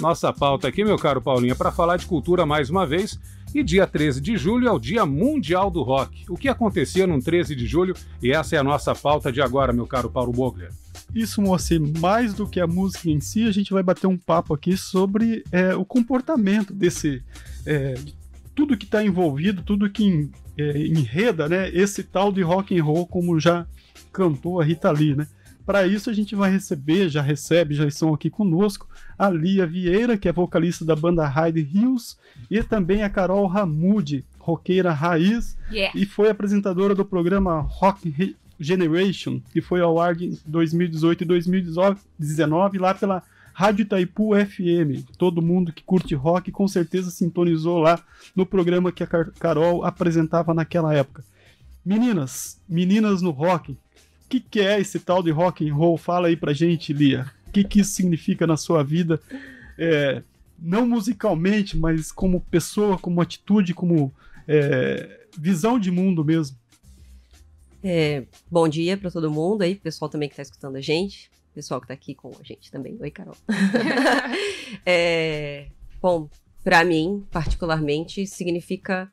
Nossa pauta aqui, meu caro Paulinho, é para falar de cultura mais uma vez. E dia 13 de julho é o Dia Mundial do Rock. O que acontecia no 13 de julho? E essa é a nossa pauta de agora, meu caro Paulo Bogler. Isso, Moacir, mais do que a música em si, a gente vai bater um papo aqui sobre é, o comportamento desse. É, tudo que está envolvido, tudo que é, enreda né, esse tal de rock and roll, como já cantou a Rita Lee, né? Para isso, a gente vai receber, já recebe, já estão aqui conosco, a Lia Vieira, que é vocalista da banda Hyde Hills, e também a Carol Ramude, roqueira raiz, yeah. e foi apresentadora do programa Rock Generation, que foi ao ar em 2018 e 2019, lá pela Rádio Itaipu FM. Todo mundo que curte rock com certeza sintonizou lá no programa que a Carol apresentava naquela época. Meninas, meninas no rock, que, que é esse tal de rock and roll? Fala aí pra gente, Lia. O que, que isso significa na sua vida? É, não musicalmente, mas como pessoa, como atitude, como é, visão de mundo mesmo. É, bom dia para todo mundo aí, pessoal também que está escutando a gente, pessoal que está aqui com a gente também. Oi, Carol. É, bom, para mim, particularmente, significa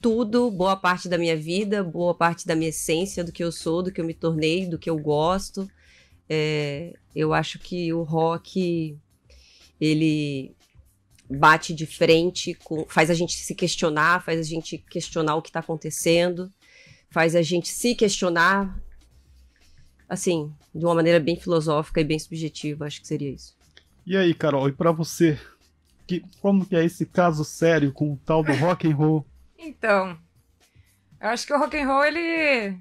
tudo, boa parte da minha vida, boa parte da minha essência, do que eu sou, do que eu me tornei, do que eu gosto. É, eu acho que o rock ele bate de frente, com, faz a gente se questionar, faz a gente questionar o que está acontecendo, faz a gente se questionar, assim, de uma maneira bem filosófica e bem subjetiva, acho que seria isso. E aí, Carol, e para você, que, como que é esse caso sério com o tal do rock and roll? Então, eu acho que o rock and roll ele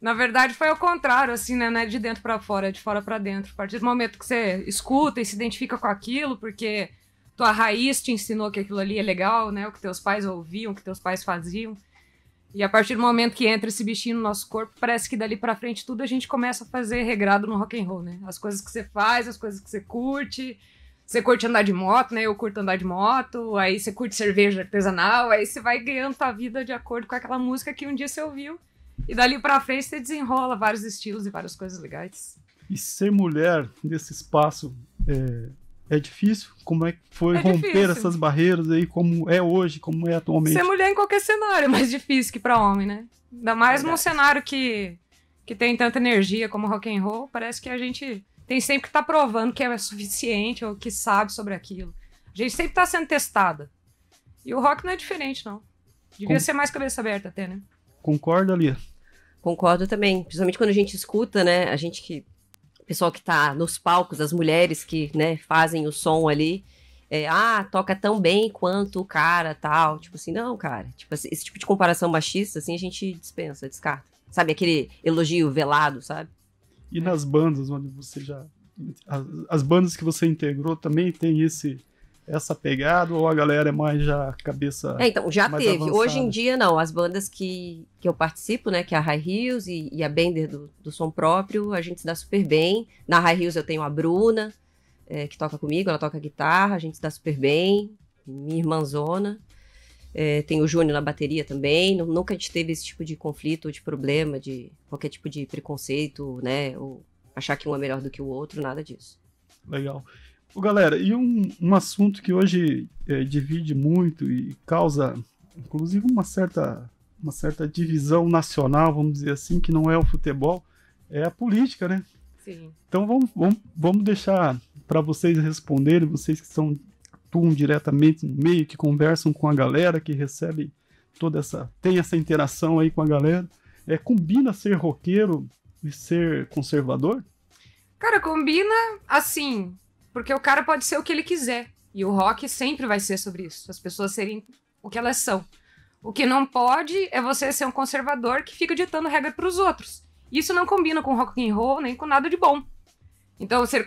na verdade foi ao contrário, assim, né, não é de dentro para fora, é de fora para dentro. A partir do momento que você escuta e se identifica com aquilo, porque tua raiz te ensinou que aquilo ali é legal, né, o que teus pais ouviam, o que teus pais faziam. E a partir do momento que entra esse bichinho no nosso corpo, parece que dali para frente tudo a gente começa a fazer regrado no rock and roll, né? As coisas que você faz, as coisas que você curte, você curte andar de moto, né? Eu curto andar de moto, aí você curte cerveja artesanal, aí você vai ganhando a vida de acordo com aquela música que um dia você ouviu. E dali pra frente você desenrola vários estilos e várias coisas legais. E ser mulher nesse espaço é, é difícil? Como é que foi é romper difícil. essas barreiras aí, como é hoje, como é atualmente? Ser mulher em qualquer cenário é mais difícil que para homem, né? Ainda mais Verdade. num cenário que, que tem tanta energia como rock and roll, parece que a gente tem sempre que estar tá provando que é suficiente ou que sabe sobre aquilo. A gente sempre está sendo testada. E o rock não é diferente, não. Devia Com... ser mais cabeça aberta até, né? Concordo, Lia. Concordo também. Principalmente quando a gente escuta, né? A gente que. O pessoal que tá nos palcos, as mulheres que, né, fazem o som ali. É, ah, toca tão bem quanto o cara, tal. Tipo assim, não, cara. Tipo, esse tipo de comparação machista, assim, a gente dispensa, descarta. Sabe, aquele elogio velado, sabe? E nas bandas onde você já. As, as bandas que você integrou também tem esse essa pegada ou a galera é mais já cabeça. É, então, já teve. Avançada? Hoje em dia, não. As bandas que, que eu participo, né, que é a High Hills e, e a Bender do, do som próprio, a gente se dá super bem. Na High Hills eu tenho a Bruna, é, que toca comigo, ela toca guitarra, a gente se dá super bem. Minha irmãzona. É, tem o Júnior na bateria também. nunca a gente teve esse tipo de conflito ou de problema, de qualquer tipo de preconceito, né? Ou achar que um é melhor do que o outro, nada disso. Legal. Ô, galera, e um, um assunto que hoje é, divide muito e causa, inclusive, uma certa, uma certa divisão nacional, vamos dizer assim, que não é o futebol, é a política, né? Sim. Então vamos, vamos, vamos deixar para vocês responderem, vocês que são atuam diretamente no meio, que conversam com a galera, que recebem toda essa. tem essa interação aí com a galera. É, combina ser roqueiro e ser conservador? Cara, combina assim, porque o cara pode ser o que ele quiser. E o rock sempre vai ser sobre isso. As pessoas serem o que elas são. O que não pode é você ser um conservador que fica ditando regra para os outros. Isso não combina com rock and roll nem com nada de bom. Então, ser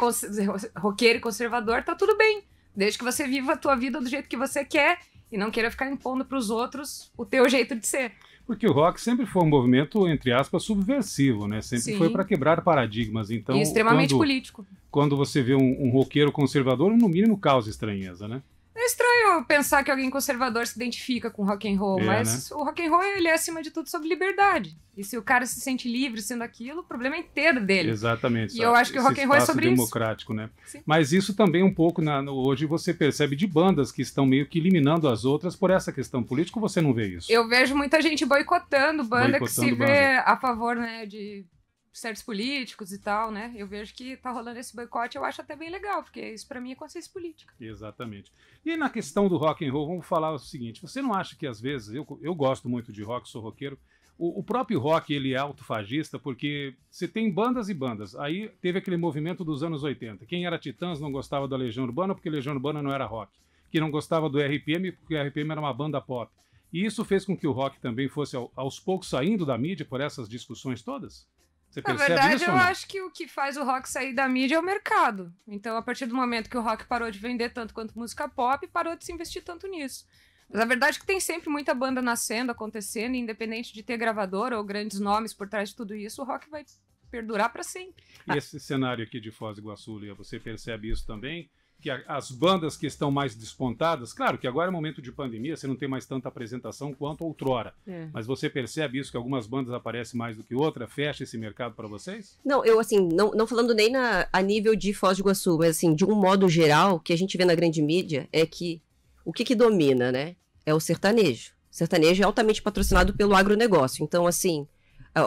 roqueiro e conservador tá tudo bem. Desde que você viva a tua vida do jeito que você quer e não queira ficar impondo para os outros o teu jeito de ser. Porque o rock sempre foi um movimento, entre aspas, subversivo, né? Sempre Sim. foi para quebrar paradigmas. Então, e extremamente quando, político. Quando você vê um, um roqueiro conservador, no mínimo causa estranheza, né? É estranho pensar que alguém conservador se identifica com rock and roll, é, mas né? o rock and roll ele é acima de tudo sobre liberdade. E se o cara se sente livre sendo aquilo, o problema é inteiro dele. Exatamente. E sabe? eu acho que Esse o rock and roll é sobre democrático, isso. né? Sim. Mas isso também um pouco na, no, hoje você percebe de bandas que estão meio que eliminando as outras por essa questão política. Ou você não vê isso? Eu vejo muita gente boicotando banda boicotando que se banda. vê a favor, né, de certos políticos e tal, né? Eu vejo que tá rolando esse boicote, eu acho até bem legal, porque isso para mim é consciência política. Exatamente. E na questão do rock and roll, vamos falar o seguinte, você não acha que às vezes, eu, eu gosto muito de rock, sou roqueiro, o, o próprio rock ele é autofagista porque você tem bandas e bandas. Aí teve aquele movimento dos anos 80. Quem era Titãs não gostava da Legião Urbana porque Legião Urbana não era rock. Que não gostava do RPM porque o RPM era uma banda pop. E isso fez com que o rock também fosse aos poucos saindo da mídia por essas discussões todas? Você Na verdade, isso, eu não? acho que o que faz o rock sair da mídia é o mercado. Então, a partir do momento que o rock parou de vender tanto quanto música pop, parou de se investir tanto nisso. Mas a verdade é que tem sempre muita banda nascendo, acontecendo, independente de ter gravadora ou grandes nomes por trás de tudo isso, o rock vai perdurar para sempre. E esse cenário aqui de Foz do Iguaçu, Lia, você percebe isso também? que as bandas que estão mais despontadas, claro que agora é momento de pandemia, você não tem mais tanta apresentação quanto outrora, é. mas você percebe isso que algumas bandas aparecem mais do que outra, fecha esse mercado para vocês? Não, eu assim, não, não falando nem na, a nível de Foz do Iguaçu, mas assim, de um modo geral, que a gente vê na grande mídia é que o que que domina, né? É o sertanejo. O sertanejo é altamente patrocinado pelo agronegócio. Então, assim,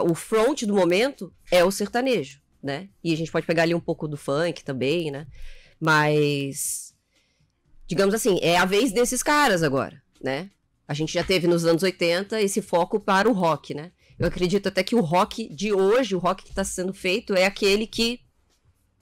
o front do momento é o sertanejo, né? E a gente pode pegar ali um pouco do funk também, né? Mas, digamos assim, é a vez desses caras agora, né? A gente já teve nos anos 80 esse foco para o rock, né? Eu acredito até que o rock de hoje, o rock que está sendo feito, é aquele que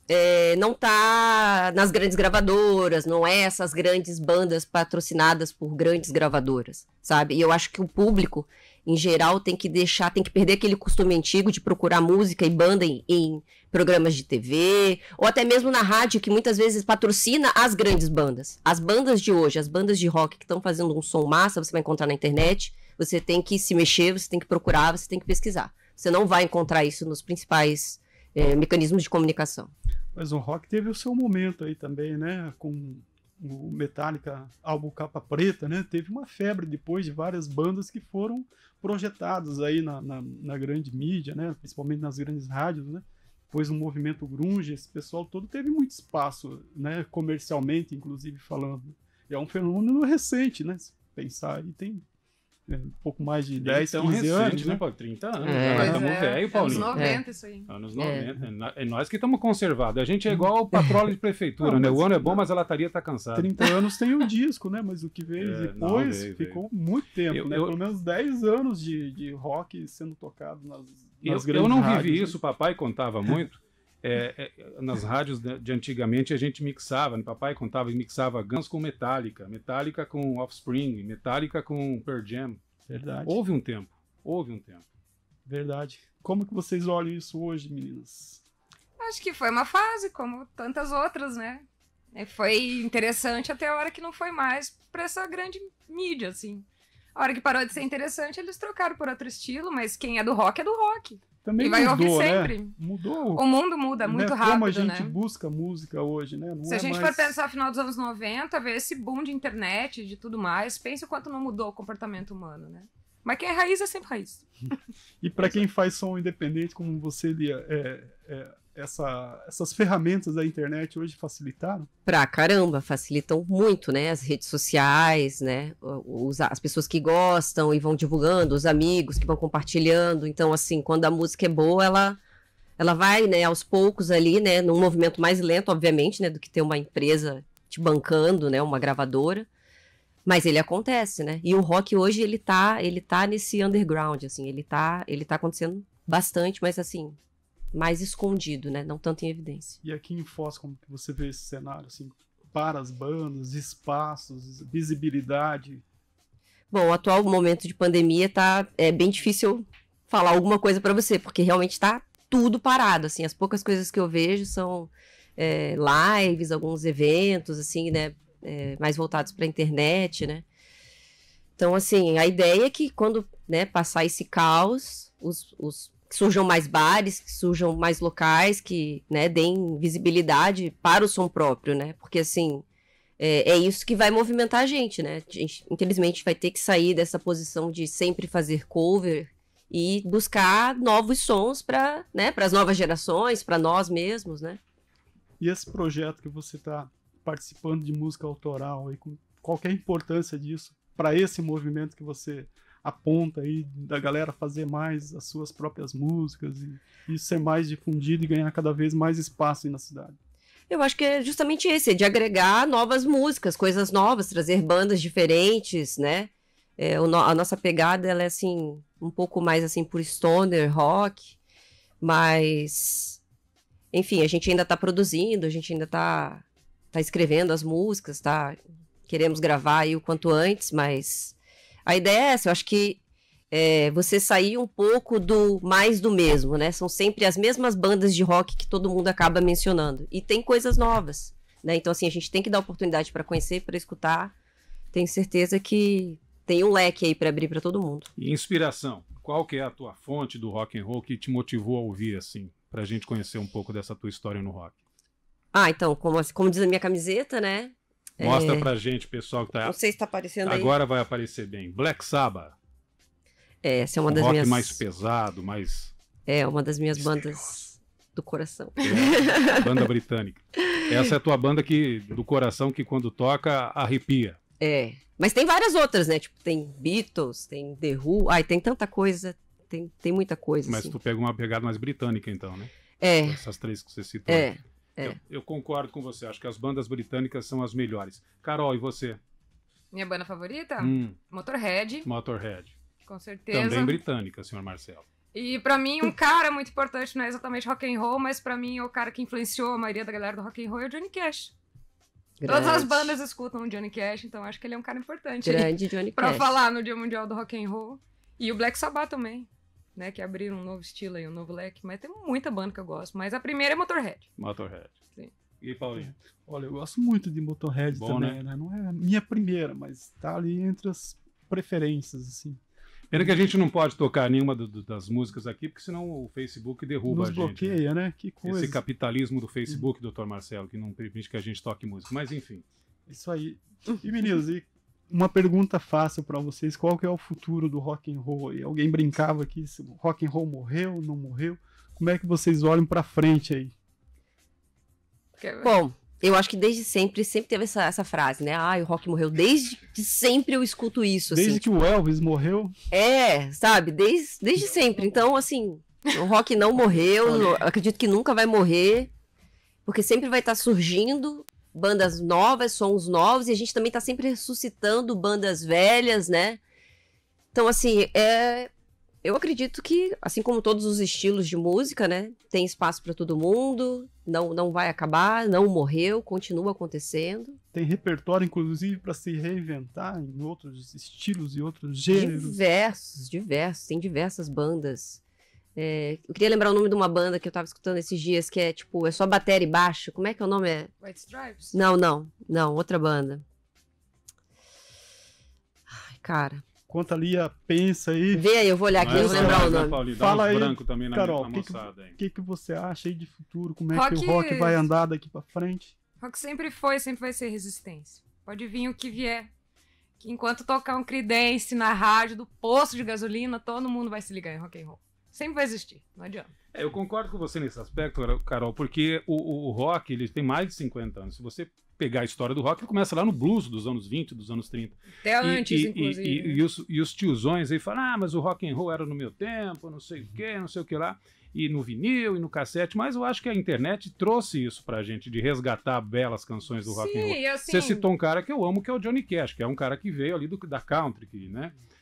é, não tá nas grandes gravadoras, não é essas grandes bandas patrocinadas por grandes gravadoras, sabe? E eu acho que o público em geral, tem que deixar, tem que perder aquele costume antigo de procurar música e banda em, em programas de TV, ou até mesmo na rádio, que muitas vezes patrocina as grandes bandas. As bandas de hoje, as bandas de rock que estão fazendo um som massa, você vai encontrar na internet, você tem que se mexer, você tem que procurar, você tem que pesquisar. Você não vai encontrar isso nos principais é, mecanismos de comunicação. Mas o rock teve o seu momento aí também, né? Com o Metallica álbum capa preta, né? Teve uma febre depois de várias bandas que foram projetadas aí na, na, na grande mídia, né? Principalmente nas grandes rádios, né? Depois o movimento grunge, esse pessoal todo teve muito espaço, né? Comercialmente, inclusive falando. é um fenômeno recente, né? Se pensar, e tem é, um pouco mais de 10, tão 15 recente, anos, né, né Paulo? 30 anos. É. Né? Nós estamos é, velho, Paulinho. Anos 90 é. isso aí. Anos 90. É, é, é nós que estamos conservados. A gente é igual o patrulho de prefeitura, não, né? O ano é bom, mas a lataria está cansada. 30 anos tem o disco, né? Mas o que veio é, depois não, veio, ficou veio. muito tempo, eu, né? Eu, Pelo menos 10 anos de, de rock sendo tocado nas, nas eu, grandes Eu não vivi rádios, né? isso, né? papai contava muito. É, é, nas rádios né, de, antigamente a gente mixava, meu né, papai contava e mixava Guns com Metallica, Metallica com Offspring, Metallica com Pearl Jam. Verdade. Houve um tempo, houve um tempo. Verdade. Como que vocês olham isso hoje, meninas? Acho que foi uma fase, como tantas outras, né? Foi interessante até a hora que não foi mais para essa grande mídia, assim. A hora que parou de ser interessante, eles trocaram por outro estilo, mas quem é do rock é do rock também e vai mudou, ouvir né? sempre. Né? Mudou. O mundo muda né? muito né? rápido, Como a gente né? busca música hoje, né? Não Se é a gente mais... for pensar no final dos anos 90, ver esse boom de internet, de tudo mais, pensa o quanto não mudou o comportamento humano, né? Mas quem é raiz é sempre raiz. e para quem é. faz som independente, como você, Lia, é, é, essa, essas ferramentas da internet hoje facilitaram? Pra caramba, facilitam muito, né? As redes sociais, né? Os, as pessoas que gostam e vão divulgando, os amigos que vão compartilhando. Então, assim, quando a música é boa, ela, ela vai, né, aos poucos ali, né? Num movimento mais lento, obviamente, né? Do que ter uma empresa te bancando, né? Uma gravadora. Mas ele acontece, né? E o rock hoje, ele tá, ele tá nesse underground, assim. Ele tá, ele tá acontecendo bastante, mas assim, mais escondido, né? Não tanto em evidência. E aqui em Foz, como que você vê esse cenário, assim, para as bandas, espaços, visibilidade? Bom, o atual momento de pandemia tá é bem difícil falar alguma coisa para você, porque realmente está tudo parado, assim, as poucas coisas que eu vejo são é, lives, alguns eventos, assim, né, é, mais voltados para a internet, né. Então, assim, a ideia é que quando né, passar esse caos, os, os que surjam mais bares, que surjam mais locais, que né, deem visibilidade para o som próprio, né? Porque assim é, é, isso que vai movimentar a gente, né? A gente, infelizmente, vai ter que sair dessa posição de sempre fazer cover e buscar novos sons para né, as novas gerações, para nós mesmos, né? E esse projeto que você está participando de música autoral e qual é a importância disso para esse movimento que você a ponta aí da galera fazer mais as suas próprias músicas e, e ser mais difundido e ganhar cada vez mais espaço na cidade. Eu acho que é justamente esse, é de agregar novas músicas, coisas novas, trazer bandas diferentes, né? É, no, a nossa pegada ela é assim um pouco mais assim por stoner rock, mas enfim a gente ainda está produzindo, a gente ainda está tá escrevendo as músicas, tá? Queremos gravar aí o quanto antes, mas a ideia é essa, eu acho que é, você sair um pouco do mais do mesmo, né? São sempre as mesmas bandas de rock que todo mundo acaba mencionando. E tem coisas novas, né? Então, assim, a gente tem que dar oportunidade para conhecer, para escutar. Tenho certeza que tem um leque aí para abrir para todo mundo. E inspiração? Qual que é a tua fonte do rock and roll que te motivou a ouvir, assim, para a gente conhecer um pouco dessa tua história no rock? Ah, então, como, como diz a minha camiseta, né? Mostra é... pra gente, pessoal, que tá. Não sei se tá aparecendo Agora aí. Agora vai aparecer bem. Black Sabbath. É, essa é uma um das rock minhas. mais pesado, mais. É, uma das minhas Misterioso. bandas do coração. É, banda britânica. Essa é a tua banda que, do coração que quando toca arrepia. É. Mas tem várias outras, né? Tipo, tem Beatles, tem The Who. Ai, tem tanta coisa. Tem, tem muita coisa. Mas assim. tu pega uma pegada mais britânica, então, né? É. Essas três que você citou. É. Aqui. É. Eu, eu, concordo com você. Acho que as bandas britânicas são as melhores. Carol, e você? Minha banda favorita? Hum. Motorhead. Motorhead. Com certeza. Também britânica, senhor Marcelo. E para mim, um cara muito importante, não é exatamente rock and roll, mas para mim o cara que influenciou a maioria da galera do rock and roll é o Johnny Cash. Grande. Todas as bandas escutam o Johnny Cash, então acho que ele é um cara importante. Grande Johnny Cash. Pra falar no Dia Mundial do Rock and Roll. E o Black Sabbath também né? Que abriram um novo estilo aí, um novo leque. Mas tem muita banda que eu gosto. Mas a primeira é Motorhead. Motorhead. Sim. E Paulinho? É. Olha, eu gosto muito de Motorhead Bom, também, né? né? Não é a minha primeira, mas tá ali entre as preferências, assim. Pena que a gente não pode tocar nenhuma do, do, das músicas aqui, porque senão o Facebook derruba Nos a gente. Né? bloqueia, né? né? Que coisa. Esse capitalismo do Facebook, uhum. doutor Marcelo, que não permite que a gente toque música. Mas enfim. Isso aí. E meninos, e uma pergunta fácil para vocês: qual que é o futuro do rock and roll? E alguém brincava aqui se o rock and roll morreu, não morreu? Como é que vocês olham para frente aí? Bom, eu acho que desde sempre, sempre teve essa, essa frase, né? Ah, o rock morreu. Desde que sempre eu escuto isso. Assim, desde assim, que tipo... o Elvis morreu? É, sabe? Desde, desde sempre. Então, assim, o rock não morreu, acredito que nunca vai morrer, porque sempre vai estar surgindo bandas novas, sons novos, e a gente também está sempre ressuscitando bandas velhas, né? Então, assim, é... eu acredito que, assim como todos os estilos de música, né? Tem espaço para todo mundo, não, não vai acabar, não morreu, continua acontecendo. Tem repertório, inclusive, para se reinventar em outros estilos e outros gêneros. Diversos, diversos, tem diversas bandas. É, eu queria lembrar o nome de uma banda que eu tava escutando esses dias, que é tipo, é só bateria e baixo. Como é que é o nome? É... White Stripes? Não, não, não, outra banda. Ai, cara. Conta ali, pensa aí. Vê aí, eu vou olhar aqui, e vou lembrar é o nome. Paulinho, Fala aí, branco também na Carol, o que, que, que, você acha aí de futuro? Como é rock... que o rock vai andar daqui pra frente? Rock sempre foi, sempre vai ser resistência. Pode vir o que vier. Que enquanto tocar um Creedence na rádio do posto de gasolina, todo mundo vai se ligar em rock and roll. Sempre vai existir, não adianta. É, eu concordo com você nesse aspecto, Carol, porque o, o, rock ele tem mais de 50 anos. Se você pegar a história do rock, ele começa lá no blues dos anos 20, dos anos 30. Até e, antes, e, inclusive. E, né? e, os, e os tiozões aí falam, ah, mas o rock and roll era no meu tempo, não sei o quê, não sei o que lá. E no vinil, e no cassete, mas eu acho que a internet trouxe isso pra gente, de resgatar belas canções do rock Sim, and roll. Assim... Você citou um cara que eu amo, que é o Johnny Cash, que é um cara que veio ali do, da country, que, né? Uhum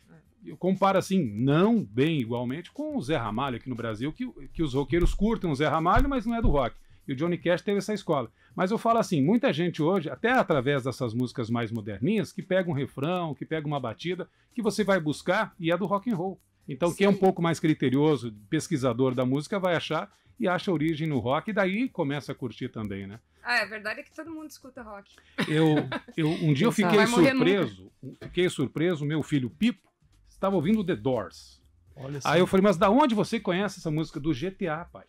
eu comparo assim, não bem igualmente, com o Zé Ramalho aqui no Brasil, que, que os roqueiros curtem o Zé Ramalho, mas não é do rock. E o Johnny Cash teve essa escola. Mas eu falo assim, muita gente hoje, até através dessas músicas mais moderninhas, que pega um refrão, que pega uma batida, que você vai buscar e é do rock and roll. Então Sim. quem é um pouco mais criterioso, pesquisador da música, vai achar e acha origem no rock e daí começa a curtir também, né? Ah, a é verdade é que todo mundo escuta rock. Eu, eu um dia eu então, fiquei surpreso, fiquei surpreso, meu filho Pipo estava ouvindo The Doors. Olha Aí eu falei, mas da onde você conhece essa música? Do GTA, pai.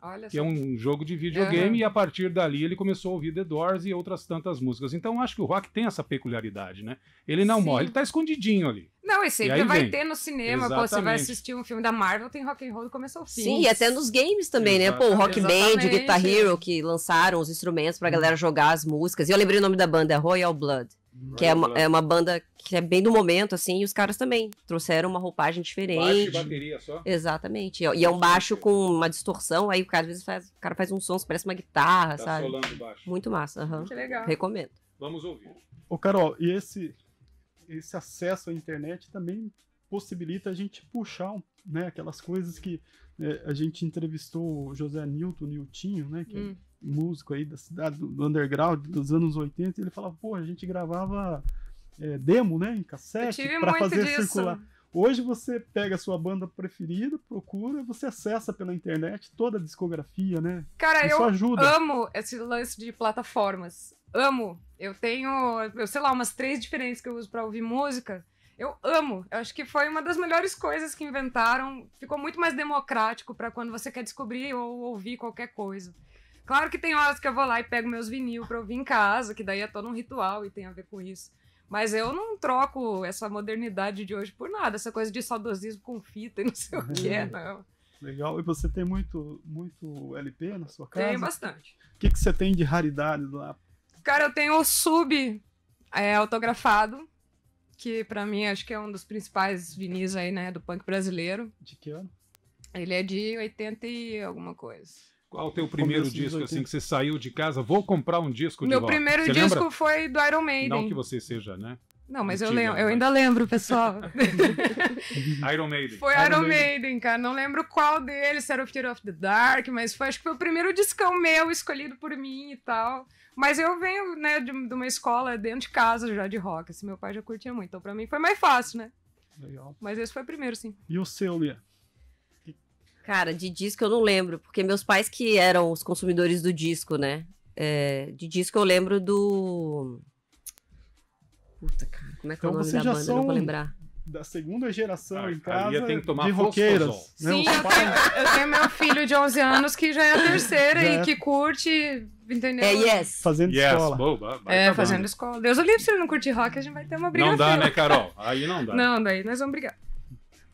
Olha que é só. é um jogo de videogame, é. e a partir dali ele começou a ouvir The Doors e outras tantas músicas. Então acho que o rock tem essa peculiaridade, né? Ele não Sim. morre, ele tá escondidinho ali. Não, e sempre e vai vem. ter no cinema, pô, você vai assistir um filme da Marvel, tem rock and roll do começo ao fim. Sim, e até nos games também, Exato. né? Pô, o Rock Exatamente. Band, o Guitar Hero, que lançaram os instrumentos pra galera jogar as músicas. E eu lembrei o nome da banda, é Royal Blood. Que é uma, é uma banda que é bem do momento, assim, e os caras também trouxeram uma roupagem diferente. Baixo e bateria só? Exatamente. E é um baixo com uma distorção, aí o cara às vezes faz, o cara faz um som, parece uma guitarra, tá sabe? Solando baixo. Muito massa. Uhum. Que legal. Recomendo. Vamos ouvir. Ô, Carol, e esse, esse acesso à internet também possibilita a gente puxar né, aquelas coisas que é, a gente entrevistou o José Newton, Niltinho, né? Que é hum músico aí da cidade, do, underground, dos anos 80, ele falava, pô, a gente gravava é, demo, né, em cassete, para fazer disso. circular. Hoje você pega a sua banda preferida, procura, você acessa pela internet toda a discografia, né? Cara, Isso eu ajuda. amo esse lance de plataformas. Amo. Eu tenho, eu sei lá, umas três diferentes que eu uso para ouvir música. Eu amo. Eu acho que foi uma das melhores coisas que inventaram. Ficou muito mais democrático para quando você quer descobrir ou ouvir qualquer coisa. Claro que tem horas que eu vou lá e pego meus vinil pra ouvir em casa, que daí é todo um ritual e tem a ver com isso. Mas eu não troco essa modernidade de hoje por nada, essa coisa de saudosismo com fita e não sei o uhum. que é, não. Legal. E você tem muito, muito LP na sua casa? Tem bastante. O que, que você tem de raridade lá? Cara, eu tenho o Sub é, autografado, que para mim acho que é um dos principais vinis aí, né, do punk brasileiro. De que ano? Ele é de 80 e alguma coisa. Qual o teu primeiro disco, assim, que você saiu de casa? Vou comprar um disco Meu de Meu primeiro você disco lembra? foi do Iron Maiden. Não que você seja, né? Não, mas Antiga, eu, lembro, mas... eu ainda lembro, pessoal. Iron Maiden. Foi Iron, Iron Maiden, Maiden, cara. Não lembro qual deles, se era o Fear of the Dark, mas foi, acho que foi o primeiro discão meu, escolhido por mim e tal. Mas eu venho, né, de, de uma escola dentro de casa já de rock, assim, meu pai já curtia muito. Então, pra mim foi mais fácil, né? Legal. Mas esse foi o primeiro, sim. E o seu, Lia? Cara, de disco eu não lembro, porque meus pais que eram os consumidores do disco, né? É, de disco eu lembro do. Puta, cara, como é que então, é o então nome da banda? São... Não vou lembrar da segunda geração ah, em casa tem que tomar de roqueiras. Né? Sim, eu tenho, eu tenho, meu filho de 11 anos que já é a terceira é. e que curte, entendeu? É yes. Fazendo yes, escola. Boba, é, tá fazendo escola. Deus o livre, se ele não curte rock, a gente vai ter uma briga. Não dá, né, Carol? Aí não dá. Não, daí nós vamos brigar.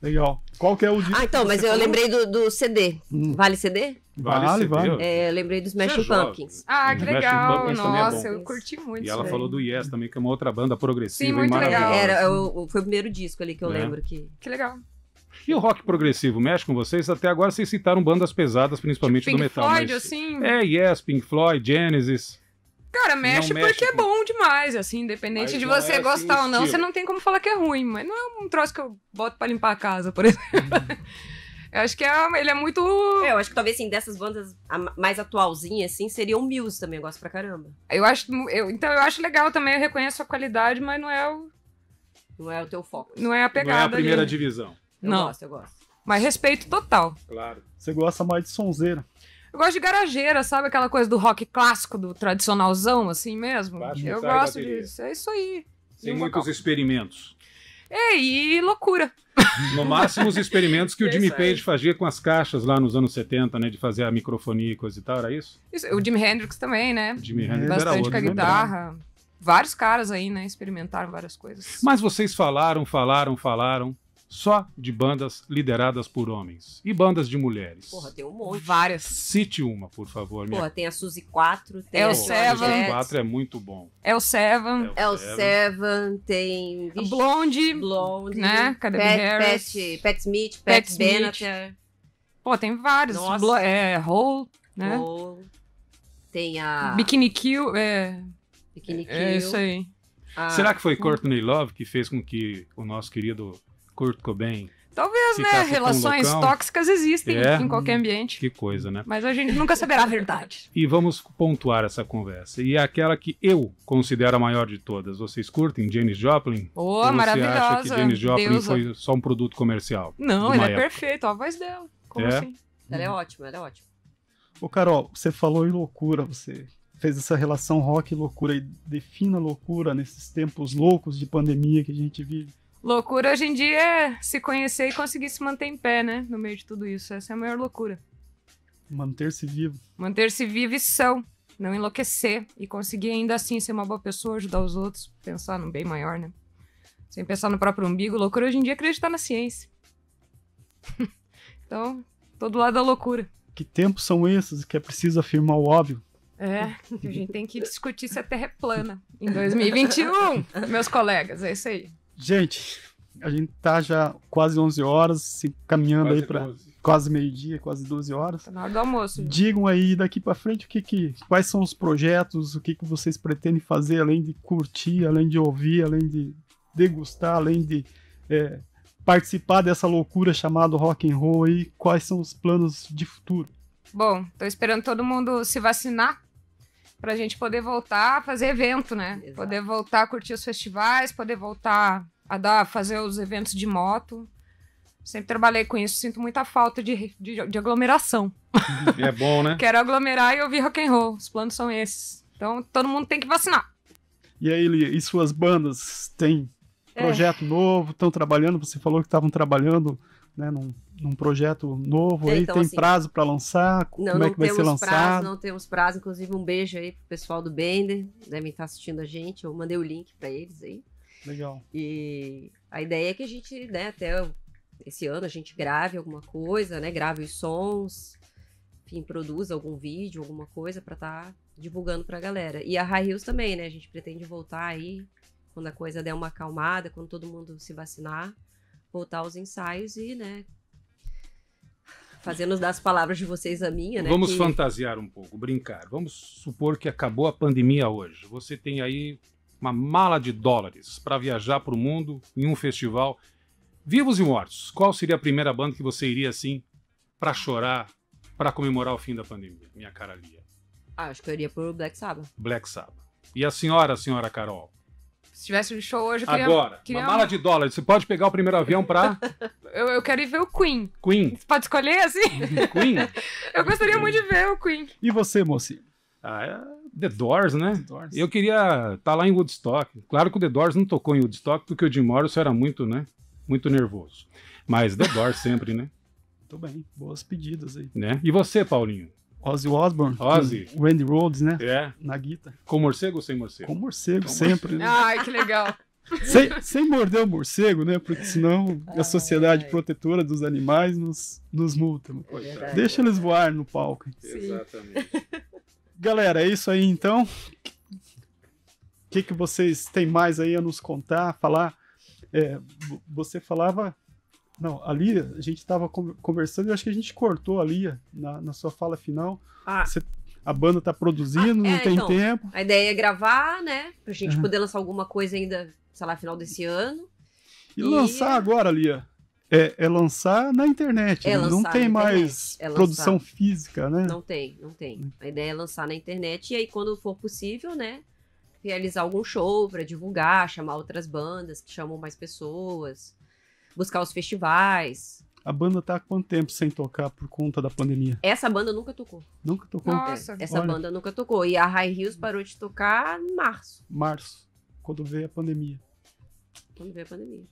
Legal. Qual que é o disco? Ah, então, mas eu falou? lembrei do, do CD. Hum. Vale CD? Vale, vale. vale. É, eu lembrei dos é Smash Pumpkins. Ah, que legal. É Nossa, é eu curti muito. E ela falou do Yes também, que é uma outra banda progressiva Sim, muito Legal. Era, o, foi o primeiro disco ali que eu é. lembro. Que... que legal. E o rock progressivo mexe com vocês? Até agora vocês citaram bandas pesadas, principalmente tipo Pink do metal. Pink Floyd, mas... assim? É, Yes, Pink Floyd, Genesis. Cara, mexe, mexe porque é com... é bom demais, assim, independente de você é gostar assim ou não, você não tem como falar que é ruim, mas não é um troço que eu boto para limpar a casa, por exemplo. Uhum. eu acho que é, ele é muito. É, eu acho que talvez assim, dessas bandas mais atualzinhas, assim, seria o Muse também, eu gosto pra caramba. Eu acho. Eu, então eu acho legal também, eu reconheço a qualidade, mas não é o. Não é o teu foco. Não é a pegada. Não é a primeira ali. divisão. Eu não. gosto, eu gosto. Mas respeito total. Claro. Você gosta mais de sonzeira. Eu gosto de garageira, sabe? Aquela coisa do rock clássico, do tradicionalzão, assim mesmo. Baixo eu gosto disso. É isso aí. Sem muitos experimentos. É, e loucura. No máximo os experimentos que o é Jimmy Page fazia com as caixas lá nos anos 70, né? De fazer a microfonia e coisa e tal, era isso? isso o Jimi Hendrix também, né? O Jimi Hendrix Bastante era outro, com a né? guitarra. Lembrava. Vários caras aí, né? Experimentaram várias coisas. Mas vocês falaram, falaram, falaram só de bandas lideradas por homens e bandas de mulheres. Porra, tem um monte. Várias. Cite uma, por favor. Minha... Porra, tem a Suzy 4, tem é o Seven. A Suzy 4 é muito bom. É o Seven. É o é Seven, tem... Vixe, Blonde. Blonde. Né? Cadê Pat, Pat, Pat Smith, Pat, Pat Benatar. Pô, tem vários. Nossa. Blo é, Hole, né? Hole. Tem a... Bikini Kill, é... Bikini é, é Kill. É isso aí. Será que foi Courtney Love que fez com que o nosso querido Kurt Cobain. Talvez, né? Relações tóxicas existem é, em qualquer ambiente. Que coisa, né? Mas a gente nunca saberá a verdade. e vamos pontuar essa conversa. E é aquela que eu considero a maior de todas. Vocês curtem Janis Joplin? Oh, maravilhosa. Você acha que Janis Joplin Deusa. foi só um produto comercial? Não, ele é perfeito. Olha a voz dela. Como é? assim? Ela é hum. ótima, ela é ótima. Ô, Carol, você falou em loucura, você fez essa relação rock loucura e defina loucura nesses tempos loucos de pandemia que a gente vive. Loucura hoje em dia é se conhecer e conseguir se manter em pé, né? No meio de tudo isso. Essa é a maior loucura. Manter-se vivo. Manter-se vivo e são. Não enlouquecer. E conseguir ainda assim ser uma boa pessoa, ajudar os outros, pensar num bem maior, né? Sem pensar no próprio umbigo. Loucura hoje em dia é acreditar na ciência. então, todo lado da é loucura. Que tempos são esses que é preciso afirmar o óbvio? É, a gente tem que discutir se a Terra é plana em 2021, meus colegas, é isso aí. Gente, a gente tá já quase 11 horas, caminhando quase aí para quase meio-dia, quase 12 horas. Tá na hora do almoço. Digam aí daqui para frente o que, que quais são os projetos, o que que vocês pretendem fazer além de curtir, além de ouvir, além de degustar, além de é, participar dessa loucura chamada rock and roll aí, quais são os planos de futuro? Bom, tô esperando todo mundo se vacinar para a gente poder voltar a fazer evento, né? Exato. Poder voltar a curtir os festivais, poder voltar a dar, fazer os eventos de moto. Sempre trabalhei com isso, sinto muita falta de, de, de aglomeração. E é bom, né? Quero aglomerar e ouvir rock and roll. Os planos são esses. Então todo mundo tem que vacinar. E aí, Lia, e suas bandas têm é. projeto é. novo? Estão trabalhando? Você falou que estavam trabalhando né, num, num projeto novo é, aí? Então, tem assim, prazo para lançar? Não, Como é não é que vai ser lançado? Prazo, não temos prazo, inclusive um beijo aí pro pessoal do Bender, devem estar tá assistindo a gente, eu mandei o link para eles aí. Legal. E a ideia é que a gente, né, até esse ano a gente grave alguma coisa, né, grave os sons, enfim, produza algum vídeo, alguma coisa para estar tá divulgando para a galera. E a High Hills também, né, a gente pretende voltar aí quando a coisa der uma acalmada, quando todo mundo se vacinar voltar aos ensaios e, né, fazendo das palavras de vocês a minha, né? Vamos que... fantasiar um pouco, brincar. Vamos supor que acabou a pandemia hoje. Você tem aí uma mala de dólares para viajar para o mundo em um festival. Vivos e mortos, qual seria a primeira banda que você iria assim para chorar, para comemorar o fim da pandemia, minha cara Lia? Ah, acho que eu iria pro Black Sabbath. Black Sabbath. E a senhora, a senhora Carol? Se tivesse um show hoje, eu queria. Agora, queria uma mala de dólares. Você pode pegar o primeiro avião pra. eu, eu quero ir ver o Queen. Queen. Você pode escolher assim? Uhum, Queen? eu gostaria muito de ver o Queen. E você, mocinho? Ah, é The Doors, né? The Doors. Eu queria estar tá lá em Woodstock. Claro que o The Doors não tocou em Woodstock, porque o Jim Morrison era muito, né? Muito nervoso. Mas The Doors sempre, né? Muito bem, boas pedidas aí. Né? E você, Paulinho? Ozzy Osbourne. Ozzy. O Rhodes, né? É. Na guita. Com morcego ou sem morcego? Com morcego, Com sempre. Morcego. Né? Ai, que legal. sem, sem morder o morcego, né? Porque senão ai, a sociedade ai. protetora dos animais nos, nos multa. Né? É Deixa eles voar no palco. Exatamente. Galera, é isso aí então. O que, que vocês têm mais aí a nos contar, falar? É, você falava não, Lia, a gente estava conversando e acho que a gente cortou ali na, na sua fala final. Ah. Você, a banda está produzindo, ah, é, não tem então, tempo. A ideia é gravar, né? Pra gente poder lançar alguma coisa ainda, sei lá, final desse ano. E, e... lançar agora, Lia. É, é lançar na internet. É né? lançar não tem mais é produção física, né? Não tem, não tem. A ideia é lançar na internet e aí, quando for possível, né? Realizar algum show para divulgar, chamar outras bandas que chamam mais pessoas buscar os festivais. A banda tá há quanto tempo sem tocar por conta da pandemia? Essa banda nunca tocou. Nunca tocou? Nossa. Essa Olha. banda nunca tocou. E a High Hills parou de tocar em março. Março, quando veio a pandemia. Quando veio a pandemia.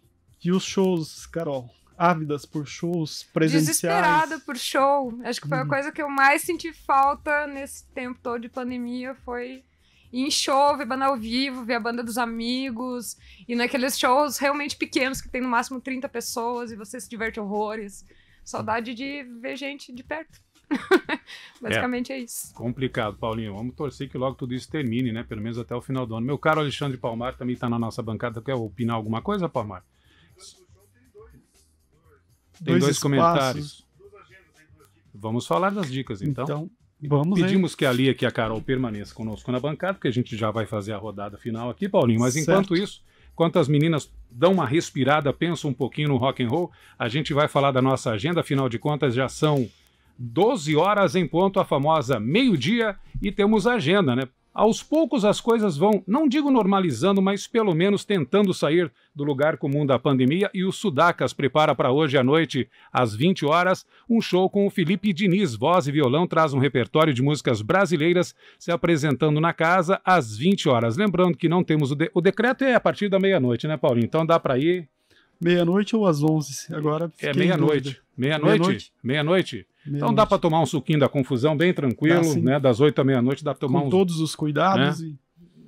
E os shows, Carol? ávidas por shows presenciais. Desesperada por show. Acho que foi a uhum. coisa que eu mais senti falta nesse tempo todo de pandemia foi ir em show, ver banda ao vivo, ver a banda dos amigos, e naqueles shows realmente pequenos que tem no máximo 30 pessoas e você se diverte horrores. Saudade de ver gente de perto. Basicamente é. é. isso. Complicado, Paulinho. Vamos torcer que logo tudo isso termine, né? Pelo menos até o final do ano. Meu caro Alexandre Palmar também está na nossa bancada. Quer opinar alguma coisa, Palmar? Tem dois, dois comentários. Vamos falar das dicas, então. Então, Vamos Pedimos aí. que a Lia e a Carol permaneçam conosco na bancada, porque a gente já vai fazer a rodada final aqui, Paulinho. Mas certo. enquanto isso, enquanto as meninas dão uma respirada, pensam um pouquinho no rock and roll, a gente vai falar da nossa agenda, afinal de contas já são 12 horas em ponto, a famosa meio-dia, e temos agenda, né? Aos poucos as coisas vão, não digo normalizando, mas pelo menos tentando sair do lugar comum da pandemia e o Sudacas prepara para hoje à noite, às 20 horas, um show com o Felipe Diniz, voz e violão, traz um repertório de músicas brasileiras se apresentando na casa às 20 horas. Lembrando que não temos o, de... o decreto é a partir da meia-noite, né, Paulinho? Então dá para ir Meia-noite ou às 11? Agora É meia-noite. Meia-noite? Meia-noite. Meia então noite. dá para tomar um suquinho da confusão bem tranquilo, dá, né? Das 8 à meia-noite dá para tomar Com uns, todos os cuidados né?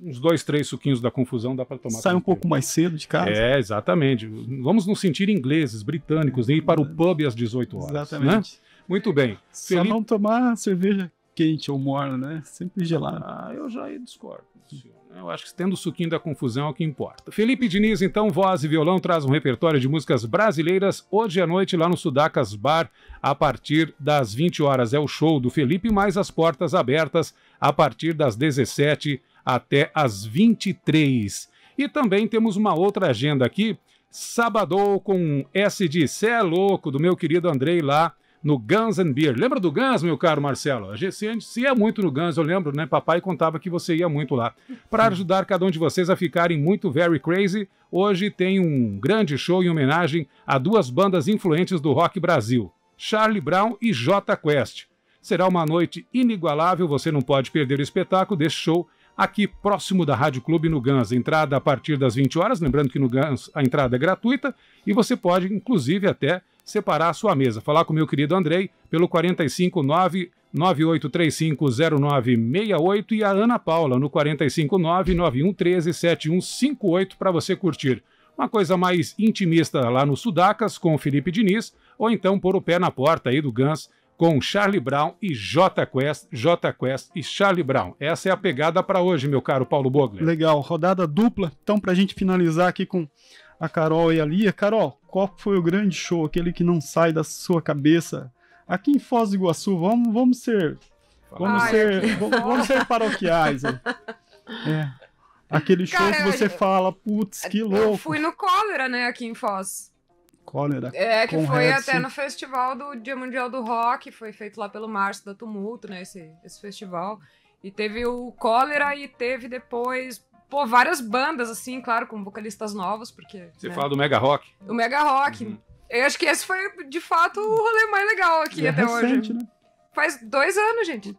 e uns dois, três suquinhos da confusão dá para tomar. Sai um pouco mais cedo de casa. É, exatamente. Vamos nos sentir ingleses, britânicos, e ir para o pub às 18 horas. Né? Exatamente. Né? Muito bem. Só Felipe... não tomar cerveja quente ou morna, né? Sempre gelado. Ah, eu já discordo. Senhor. Né? Eu acho que tendo o suquinho da confusão é o que importa. Felipe Diniz, então, voz e violão, traz um repertório de músicas brasileiras hoje à noite lá no Sudacas Bar, a partir das 20 horas. É o show do Felipe, mais as portas abertas a partir das 17 até as 23. E também temos uma outra agenda aqui, sábado com S de Cé Louco, do meu querido Andrei lá no Guns and Beer. Lembra do Guns, meu caro Marcelo? A GCN se ia muito no Guns, eu lembro, né? Papai contava que você ia muito lá. Para ajudar cada um de vocês a ficarem muito very crazy, hoje tem um grande show em homenagem a duas bandas influentes do rock Brasil, Charlie Brown e J Quest. Será uma noite inigualável, você não pode perder o espetáculo desse show aqui próximo da Rádio Clube no Gans. Entrada a partir das 20 horas, lembrando que no Gans a entrada é gratuita e você pode inclusive até separar a sua mesa. Falar com meu querido Andrei pelo 459 98350968 e a Ana Paula no 459-9113-7158 para você curtir. Uma coisa mais intimista lá no Sudacas com Felipe Diniz, ou então pôr o pé na porta aí do Gans com Charlie Brown e J Quest, J Quest e Charlie Brown. Essa é a pegada para hoje, meu caro Paulo Bogler. Legal, rodada dupla. Então, para a gente finalizar aqui com a Carol e a Lia. Carol, qual foi o grande show, aquele que não sai da sua cabeça? Aqui em Foz do Iguaçu, vamos, vamos ser. Vamos Ai, ser. Vamos, vamos, ser paroquiais. É. Aquele show Cara, que você eu, fala, putz, que louco. Eu fui no cólera, né, aqui em Foz. Cólera. É, que foi até no festival do Dia Mundial do Rock, foi feito lá pelo Márcio da Tumulto, né, esse, esse festival. E teve o cólera e teve depois pô, várias bandas, assim, claro, com vocalistas novos, porque. Você né? fala do Mega Rock? O Mega Rock. Uhum. Eu acho que esse foi, de fato, o rolê mais legal aqui é até recente, hoje. Né? Faz dois anos, gente.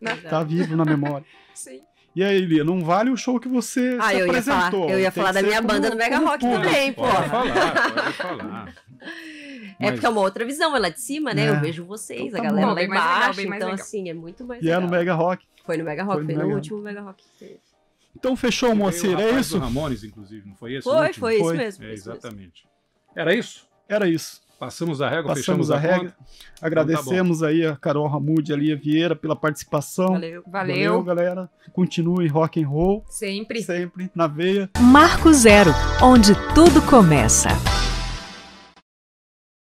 Né? Tá vivo na memória. Sim. E aí, Lia, não vale o show que você ah, eu apresentou. Ia falar, eu ia falar da minha banda no Mega Rock também, pô. Pode falar, pode falar. É Mas... porque é uma outra visão, é lá de cima, né? É. Eu vejo vocês, então, a tá galera bom, lá embaixo. Então, legal, então, assim, é muito mais. E legal. é no Mega Rock. Foi no Mega Rock, foi no, foi no, Mega último Mega Rock que teve. Então fechou, Moacir, é isso? Ramones, inclusive, não foi isso? Foi, foi isso foi. mesmo. É, exatamente. Era isso? Era isso. Passamos a régua, Passamos fechamos a, a regra. Conta. Agradecemos então, tá aí a Carol Ramud e a Lia Vieira pela participação. Valeu. Valeu. Valeu, galera. Continue rock and roll. Sempre. Sempre, na veia. Marco Zero, onde tudo começa.